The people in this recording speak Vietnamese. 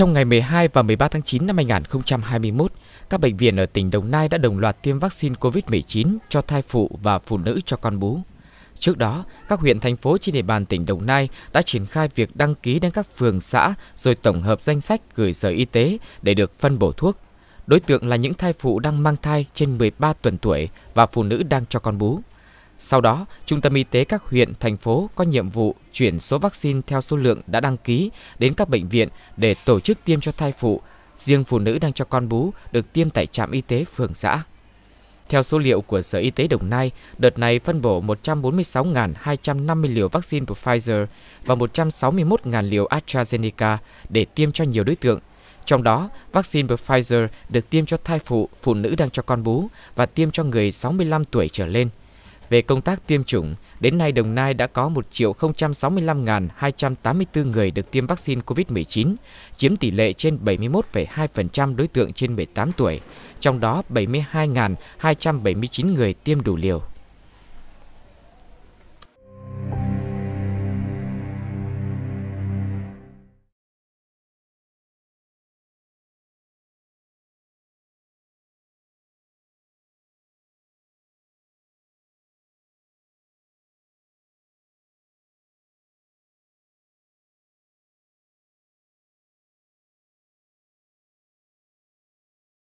Trong ngày 12 và 13 tháng 9 năm 2021, các bệnh viện ở tỉnh Đồng Nai đã đồng loạt tiêm vaccine COVID-19 cho thai phụ và phụ nữ cho con bú. Trước đó, các huyện thành phố trên địa bàn tỉnh Đồng Nai đã triển khai việc đăng ký đến các phường xã rồi tổng hợp danh sách gửi Sở Y tế để được phân bổ thuốc. Đối tượng là những thai phụ đang mang thai trên 13 tuần tuổi và phụ nữ đang cho con bú. Sau đó, Trung tâm Y tế các huyện, thành phố có nhiệm vụ chuyển số vaccine theo số lượng đã đăng ký đến các bệnh viện để tổ chức tiêm cho thai phụ. Riêng phụ nữ đang cho con bú được tiêm tại trạm y tế phường xã. Theo số liệu của Sở Y tế Đồng Nai, đợt này phân bổ 146.250 liều vaccine của Pfizer và 161.000 liều AstraZeneca để tiêm cho nhiều đối tượng. Trong đó, vaccine của Pfizer được tiêm cho thai phụ, phụ nữ đang cho con bú và tiêm cho người 65 tuổi trở lên – về công tác tiêm chủng, đến nay Đồng Nai đã có 1 065.284 người được tiêm vaccine COVID-19, chiếm tỷ lệ trên 71,2% đối tượng trên 18 tuổi, trong đó 72.279 người tiêm đủ liều.